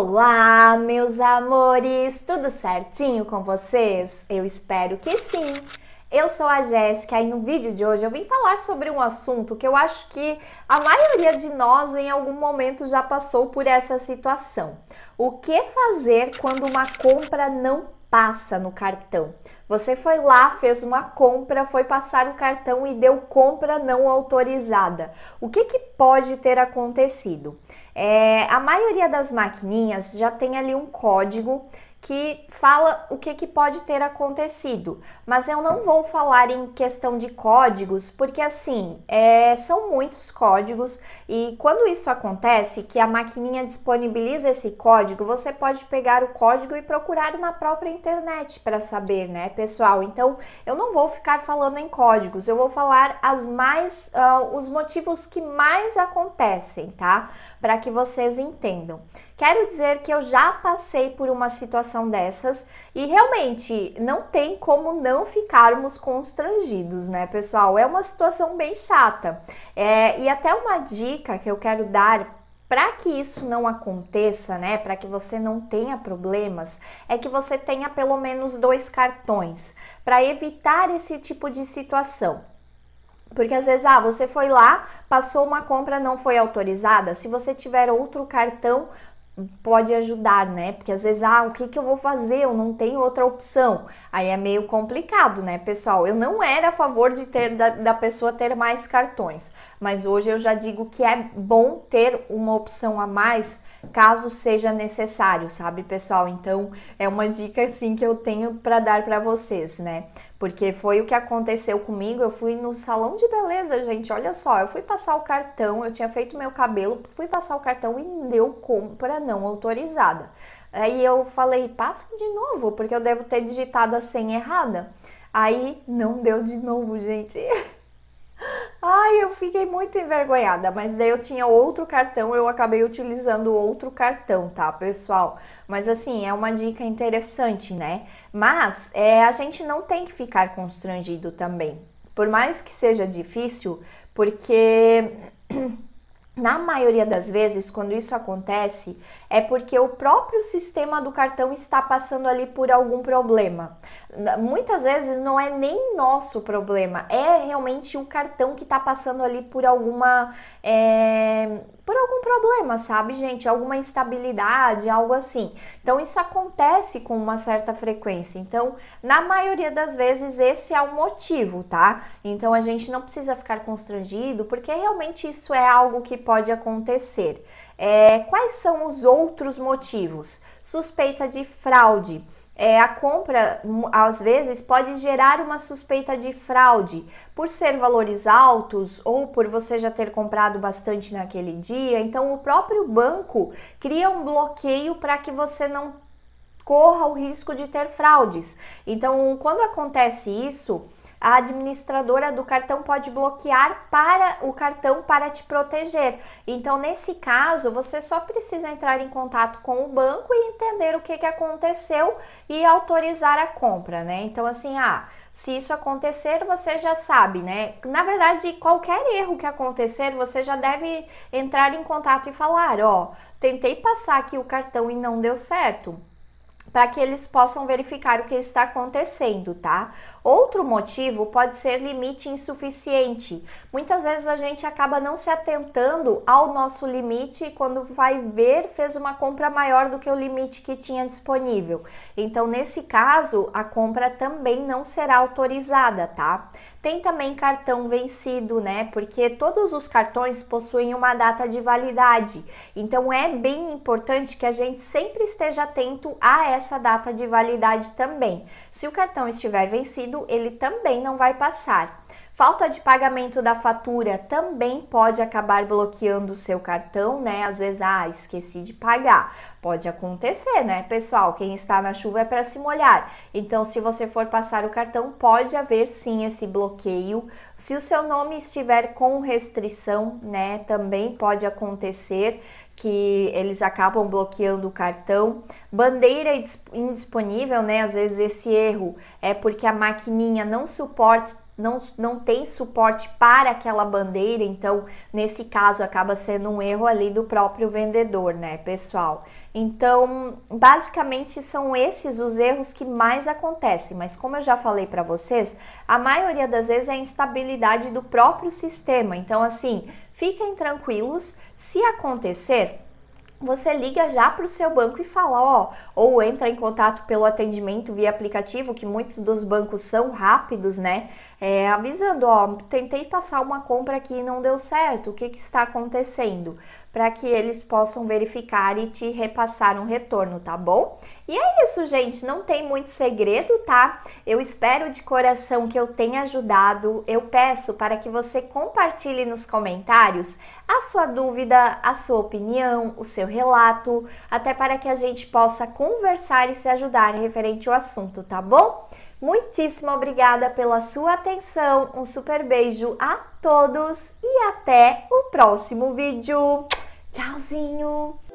Olá, meus amores! Tudo certinho com vocês? Eu espero que sim! Eu sou a Jéssica e no vídeo de hoje eu vim falar sobre um assunto que eu acho que a maioria de nós em algum momento já passou por essa situação. O que fazer quando uma compra não passa no cartão. Você foi lá, fez uma compra, foi passar o cartão e deu compra não autorizada. O que, que pode ter acontecido? É, a maioria das maquininhas já tem ali um código que fala o que, que pode ter acontecido. Mas eu não vou falar em questão de códigos, porque assim, é, são muitos códigos e quando isso acontece, que a maquininha disponibiliza esse código, você pode pegar o código e procurar na própria internet para saber, né, pessoal? Então, eu não vou ficar falando em códigos, eu vou falar as mais, uh, os motivos que mais acontecem, tá? Para que vocês entendam. Quero dizer que eu já passei por uma situação situação dessas e realmente não tem como não ficarmos constrangidos, né, pessoal? É uma situação bem chata. É, e até uma dica que eu quero dar para que isso não aconteça, né, para que você não tenha problemas, é que você tenha pelo menos dois cartões para evitar esse tipo de situação. Porque às vezes, ah, você foi lá, passou uma compra não foi autorizada. Se você tiver outro cartão, pode ajudar, né? Porque às vezes, ah, o que, que eu vou fazer? Eu não tenho outra opção. Aí é meio complicado, né, pessoal? Eu não era a favor de ter da, da pessoa ter mais cartões, mas hoje eu já digo que é bom ter uma opção a mais caso seja necessário, sabe, pessoal? Então é uma dica assim que eu tenho para dar para vocês, né? Porque foi o que aconteceu comigo. Eu fui no salão de beleza, gente. Olha só, eu fui passar o cartão, eu tinha feito meu cabelo, fui passar o cartão e deu compra não autorizada. Aí eu falei, passa de novo, porque eu devo ter digitado a senha errada. Aí não deu de novo, gente. Ai, eu fiquei muito envergonhada, mas daí eu tinha outro cartão, eu acabei utilizando outro cartão, tá, pessoal? Mas assim, é uma dica interessante, né? Mas é, a gente não tem que ficar constrangido também. Por mais que seja difícil, porque Na maioria das vezes, quando isso acontece, é porque o próprio sistema do cartão está passando ali por algum problema muitas vezes não é nem nosso problema, é realmente o cartão que está passando ali por alguma. É, por algum problema, sabe, gente? Alguma instabilidade, algo assim. Então, isso acontece com uma certa frequência. Então, na maioria das vezes, esse é o motivo, tá? Então, a gente não precisa ficar constrangido, porque realmente isso é algo que pode acontecer. É, quais são os outros motivos? Suspeita de fraude. É, a compra, às vezes, pode gerar uma suspeita de fraude por ser valores altos ou por você já ter comprado bastante naquele dia. Então, o próprio banco cria um bloqueio para que você não corra o risco de ter fraudes. Então, quando acontece isso, a administradora do cartão pode bloquear para o cartão para te proteger. Então, nesse caso, você só precisa entrar em contato com o banco e entender o que, que aconteceu e autorizar a compra, né? Então, assim, ah, se isso acontecer, você já sabe, né? Na verdade, qualquer erro que acontecer, você já deve entrar em contato e falar, ó, tentei passar aqui o cartão e não deu certo para que eles possam verificar o que está acontecendo, tá? Outro motivo pode ser limite insuficiente. Muitas vezes a gente acaba não se atentando ao nosso limite e quando vai ver fez uma compra maior do que o limite que tinha disponível. Então, nesse caso, a compra também não será autorizada, tá? Tem também cartão vencido, né? Porque todos os cartões possuem uma data de validade. Então é bem importante que a gente sempre esteja atento a essa data de validade também. Se o cartão estiver vencido, ele também não vai passar. Falta de pagamento da fatura também pode acabar bloqueando o seu cartão, né? Às vezes, ah, esqueci de pagar. Pode acontecer, né, pessoal? Quem está na chuva é para se molhar. Então, se você for passar o cartão, pode haver sim esse bloqueio. Se o seu nome estiver com restrição, né, também pode acontecer que eles acabam bloqueando o cartão. Bandeira indisponível, né? Às vezes esse erro é porque a maquininha não suporta não, não tem suporte para aquela bandeira, então nesse caso acaba sendo um erro ali do próprio vendedor, né, pessoal? Então, basicamente são esses os erros que mais acontecem, mas como eu já falei para vocês, a maioria das vezes é a instabilidade do próprio sistema. Então, assim, fiquem tranquilos, se acontecer, você liga já para o seu banco e fala, ó, ou entra em contato pelo atendimento via aplicativo, que muitos dos bancos são rápidos, né? É, avisando, ó, tentei passar uma compra aqui e não deu certo, o que, que está acontecendo? para que eles possam verificar e te repassar um retorno, tá bom? E é isso, gente, não tem muito segredo, tá? Eu espero de coração que eu tenha ajudado. Eu peço para que você compartilhe nos comentários a sua dúvida, a sua opinião, o seu relato, até para que a gente possa conversar e se ajudar referente ao assunto, tá bom? Muitíssimo obrigada pela sua atenção, um super beijo a todos e até o próximo vídeo. Tchauzinho!